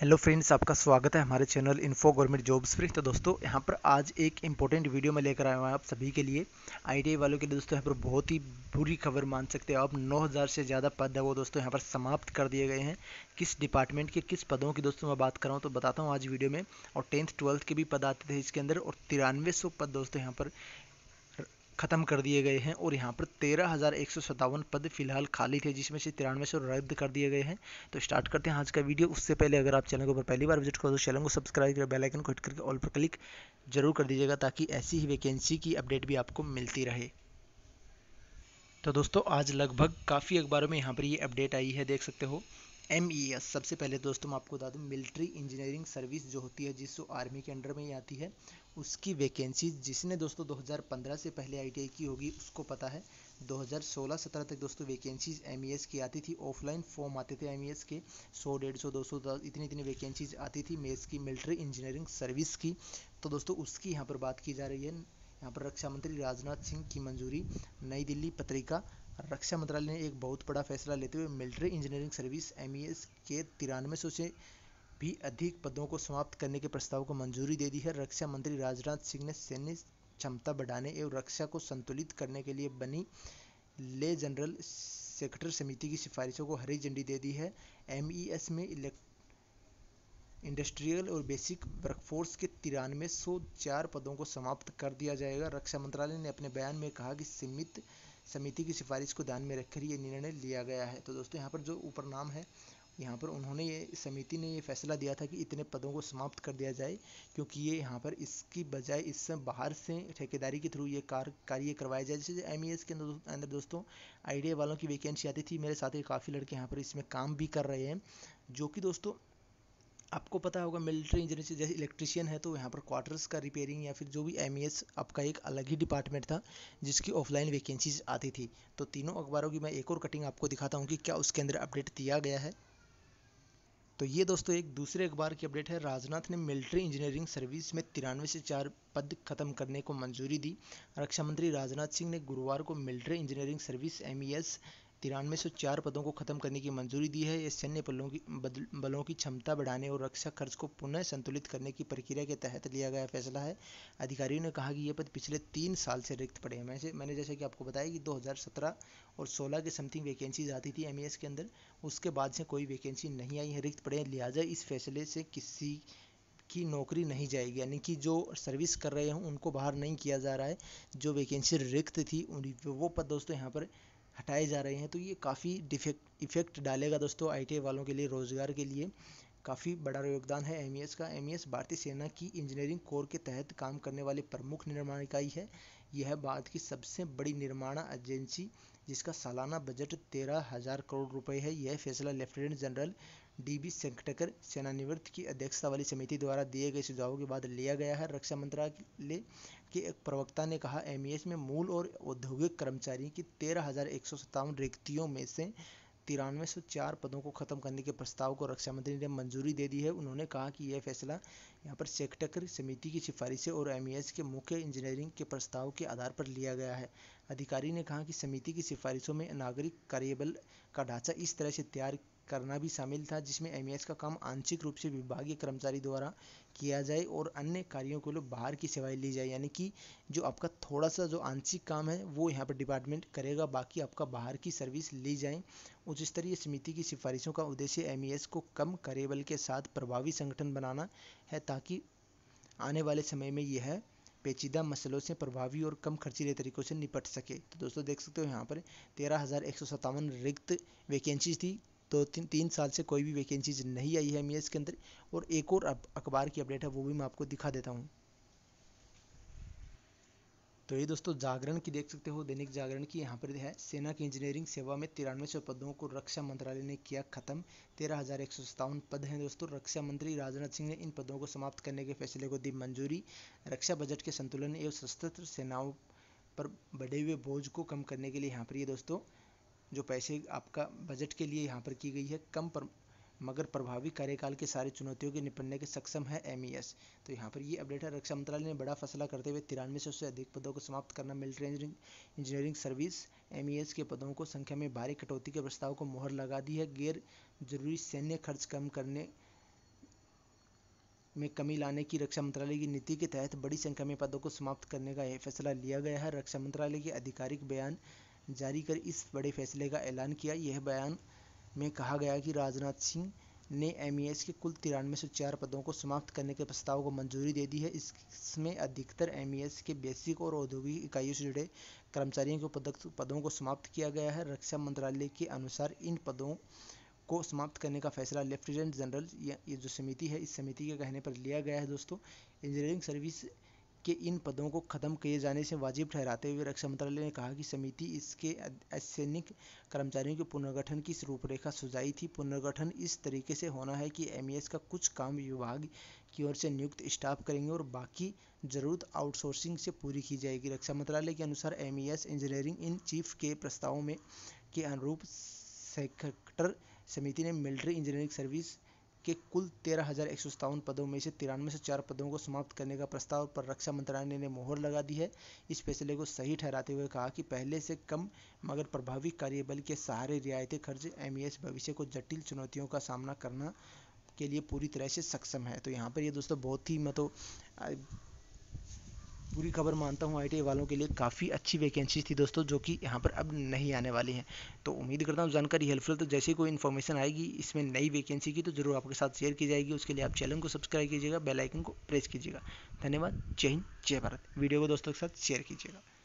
hello friends आपका स्वागत है हमारे चैनल इन्फो गवर्नमेंट जॉब्स पर तो दोस्तों यहाँ पर आज एक इंपॉर्टेंट वीडियो में लेकर आया हूँ आप सभी के लिए आईटीआई वालों के लिए दोस्तों यहाँ पर बहुत ही बुरी खबर मान सकते हो आप 9000 से ज़्यादा पद है वो दोस्तों यहाँ पर समाप्त कर दिए गए हैं किस डिपार्टमेंट के किस पदों की दोस्तों मैं बात कर रहा हूँ तो बताता हूँ आज वीडियो में और टेंथ ट्वेल्थ के भी पद आते थे इसके अंदर और तिरानवे पद दोस्तों यहाँ पर ख़त्म कर दिए गए हैं और यहाँ पर तेरह हज़ार एक सौ सत्तावन पद फिलहाल खाली थे जिसमें से तिरानवे सौ रद्द कर दिए गए हैं तो स्टार्ट करते हैं आज का वीडियो उससे पहले अगर आप चैनल पर पहली बार विजिट करो तो चैनल को सब्सक्राइब कर बेल आइकन को हिट करके ऑल पर क्लिक जरूर कर दीजिएगा ताकि ऐसी ही वैकेंसी की अपडेट भी आपको मिलती रहे तो दोस्तों आज लगभग काफ़ी अखबारों में यहाँ पर ये अपडेट आई है देख सकते हो एम ई एस सबसे पहले दोस्तों मैं आपको बता दूँ मिलिट्री इंजीनियरिंग सर्विस जो होती है जिसको आर्मी के अंडर में ही आती है उसकी वैकेंसी जिसने दोस्तों 2015 से पहले आई की होगी उसको पता है 2016-17 तक दोस्तों वैकेंसीज एम e e की आती थी ऑफलाइन फॉर्म आते थे एम e के 100 डेढ़ सौ दो सौ इतनी इतनी वैकेंसीज आती थी मेस की मिलिट्री इंजीनियरिंग सर्विस की तो दोस्तों उसकी यहाँ पर बात की जा रही है यहाँ पर रक्षा मंत्री राजनाथ सिंह की मंजूरी नई दिल्ली पत्रिका रक्षा मंत्रालय ने एक बहुत बड़ा फैसला लेते हुए military engineering service M e के तिरानवे सौ से भी अधिक पदों को समाप्त करने के प्रस्ताव को मंजूरी दे दी है रक्षा मंत्री राजनाथ सिंह ने सैन्य क्षमता बढ़ाने एवं रक्षा को संतुलित करने के लिए बनी ले जनरल सेक्रेटरी समिति की सिफारिशों को हरी झंडी दे दी है एम e में इंडस्ट्रियल और बेसिक वर्कफोर्स के तिरानवे सौ चार पदों को समाप्त कर दिया जाएगा रक्षा मंत्रालय ने अपने बयान में कहा कि सीमित समिति की सिफारिश को ध्यान में रखकर ये निर्णय लिया गया है तो दोस्तों यहाँ पर जो ऊपर नाम है यहाँ पर उन्होंने ये समिति ने ये फैसला दिया था कि इतने पदों को समाप्त कर दिया जाए क्योंकि ये यहाँ पर इसकी बजाय इससे बाहर से ठेकेदारी के थ्रू ये कार कार्य करवाया जाए जैसे एम e के अंदर अंदर दोस्तों आईडिया वालों की वैकेंसी आती थी मेरे साथ ही काफ़ी लड़के यहाँ पर इसमें काम भी कर रहे हैं जो कि दोस्तों आपको पता होगा मिलिट्री इंजीनियर जैसे इलेक्ट्रिशियन है तो यहाँ पर क्वार्टर्स का रिपेयरिंग या फिर जो भी एम e आपका एक अलग ही डिपार्टमेंट था जिसकी ऑफलाइन वैकेंसीज आती थी तो तीनों अखबारों की मैं एक और कटिंग आपको दिखाता हूँ कि क्या उसके अंदर अपडेट दिया गया है तो ये दोस्तों एक दूसरे अखबार की अपडेट है राजनाथ ने मिलिट्री इंजीनियरिंग सर्विस में तिरानवे से चार पद खत्म करने को मंजूरी दी रक्षा मंत्री राजनाथ सिंह ने गुरुवार को मिलिट्री इंजीनियरिंग सर्विस एम तिरानवे सौ चार पदों को खत्म करने की मंजूरी दी है यह सैन्य बलों की बलों की क्षमता बढ़ाने और रक्षा खर्च को पुनः संतुलित करने की प्रक्रिया के तहत लिया गया फैसला है अधिकारियों ने कहा कि ये पद पिछले तीन साल से रिक्त पड़े हैं मैंने मैंने जैसे कि आपको बताया कि 2017 और 16 के समथिंग वैकेंसीज आती थी एम के अंदर उसके बाद से कोई वैकेंसी नहीं आई है रिक्त पड़े हैं लिहाजा इस फैसले से किसी की नौकरी नहीं जाएगी यानी कि जो सर्विस कर रहे हैं उनको बाहर नहीं किया जा रहा है जो वैकेंसी रिक्त थी वो पद दोस्तों यहाँ पर हटाए जा रहे हैं तो ये काफ़ी डिफेक्ट इफेक्ट डालेगा दोस्तों आई वालों के लिए रोज़गार के लिए काफ़ी बड़ा योगदान है एम e का एम e भारतीय सेना की इंजीनियरिंग कोर के तहत काम करने वाली प्रमुख निर्माण इकाई है यह भारत की सबसे बड़ी निर्माण एजेंसी जिसका सालाना बजट तेरह हज़ार करोड़ रुपए है यह फैसला लेफ्टिनेंट जनरल डीबी सेंकटकर सेनानिवृत्त की अध्यक्षता वाली समिति द्वारा दिए गए सुझावों के बाद लिया गया है रक्षा मंत्रालय के एक प्रवक्ता ने कहा एम में मूल और औद्योगिक कर्मचारियों की तेरह हजार एक सौ सत्तावन रिक्तियों में से तिरानवे सौ चार पदों को खत्म करने के प्रस्ताव को रक्षा मंत्री ने मंजूरी दे दी है उन्होंने कहा कि यह फैसला यहाँ पर सेक्टर समिति की सिफारिशें और एम के मुख्य इंजीनियरिंग के प्रस्ताव के आधार पर लिया गया है अधिकारी ने कहा कि समिति की सिफारिशों में नागरिक कार्यबल का ढांचा इस तरह से तैयार करना भी शामिल था जिसमें एम का काम आंशिक रूप से विभागीय कर्मचारी द्वारा किया जाए और अन्य कार्यों के लिए बाहर की सेवाएं ली जाए यानी कि जो आपका थोड़ा सा जो आंशिक काम है वो यहाँ पर डिपार्टमेंट करेगा बाकी आपका बाहर की सर्विस ली जाए उच्च स्तरीय समिति की सिफारिशों का उद्देश्य एम को कम करेबल के साथ प्रभावी संगठन बनाना है ताकि आने वाले समय में यह पेचीदा मसलों से प्रभावी और कम खर्चीले तरीकों से निपट सके तो दोस्तों देख सकते हो यहाँ पर तेरह हज़ार एक सौ सत्तावन रिक्त वैकेंसीज थी तो तीन तीन साल से कोई भी वैकेंसीज नहीं आई है एम e के अंदर और एक और अखबार की अपडेट है वो भी मैं आपको दिखा देता हूँ तो ये दोस्तों जागरण की देख सकते हो दैनिक जागरण की यहाँ पर है सेना की इंजीनियरिंग सेवा में तिरानवे सौ पदों को रक्षा मंत्रालय ने किया खत्म तेरह हजार एक सौ सत्तावन पद हैं दोस्तों रक्षा मंत्री राजनाथ सिंह ने इन पदों को समाप्त करने के फैसले को दी मंजूरी रक्षा बजट के संतुलन एवं सशस्त्र सेनाओं पर बढ़े हुए बोझ को कम करने के लिए यहाँ पर ये दोस्तों जो पैसे आपका बजट के लिए यहाँ पर की गई है कम पर मगर प्रभावी कार्यकाल के सारे चुनौतियों के निपटने के सक्षम है एम e तो यहाँ पर ये अपडेट है रक्षा मंत्रालय ने बड़ा फैसला करते हुए तिरानवे सौ से अधिक पदों को समाप्त करना मिलिट्री इंजीनियरिंग सर्विस एम के पदों को संख्या में भारी कटौती के प्रस्ताव को मोहर लगा दी है गैर जरूरी सैन्य खर्च कम करने में कमी लाने की रक्षा मंत्रालय की नीति के तहत बड़ी संख्या में पदों को समाप्त करने का यह फैसला लिया गया है रक्षा मंत्रालय के आधिकारिक बयान जारी कर इस बड़े फैसले का ऐलान किया यह बयान में कहा गया कि राजनाथ सिंह ने एम के कुल तिरानवे सौ चार पदों को समाप्त करने के प्रस्ताव को मंजूरी दे दी है इसमें अधिकतर एम के बेसिक और औद्योगिक इकाइयों से जुड़े कर्मचारियों के पदों को समाप्त किया गया है रक्षा मंत्रालय के अनुसार इन पदों को समाप्त करने का फैसला लेफ्टिनेंट जनरल ये जो समिति है इस समिति के कहने पर लिया गया है दोस्तों इंजीनियरिंग सर्विस के इन पदों को ख़त्म किए जाने से वाजिब ठहराते हुए रक्षा मंत्रालय ने कहा कि समिति इसके असैनिक कर्मचारियों के पुनर्गठन की रूपरेखा सुझाई थी पुनर्गठन इस तरीके से होना है कि एम का कुछ काम विभाग की ओर से नियुक्त स्टाफ करेंगे और बाकी जरूरत आउटसोर्सिंग से पूरी की जाएगी रक्षा मंत्रालय के अनुसार एम इंजीनियरिंग इन चीफ के प्रस्ताव में के अनुरूप सेक्टर समिति ने मिलिट्री इंजीनियरिंग सर्विस के कुल तेरह हजार एक सौ सत्तावन पदों में से तिरानवे से चार पदों को समाप्त करने का प्रस्ताव पर रक्षा मंत्रालय ने मोहर लगा दी है इस फैसले को सही ठहराते हुए कहा कि पहले से कम मगर प्रभावी कार्यबल के सहारे रियायती खर्च एम e भविष्य को जटिल चुनौतियों का सामना करना के लिए पूरी तरह से सक्षम है तो यहाँ पर ये दोस्तों बहुत ही मतलब पूरी खबर मानता हूँ आई वालों के लिए काफ़ी अच्छी वैकेंसी थी दोस्तों जो कि यहाँ पर अब नहीं आने वाली हैं तो उम्मीद करता हूँ जानकारी हेल्पफुल तो जैसे कोई इन्फॉर्मेशन आएगी इसमें नई वैकेंसी की तो ज़रूर आपके साथ शेयर की जाएगी उसके लिए आप चैनल को सब्सक्राइब कीजिएगा बेलाइकन को प्रेस कीजिएगा धन्यवाद जय हिंद जय भारत वीडियो को दोस्तों के साथ शेयर कीजिएगा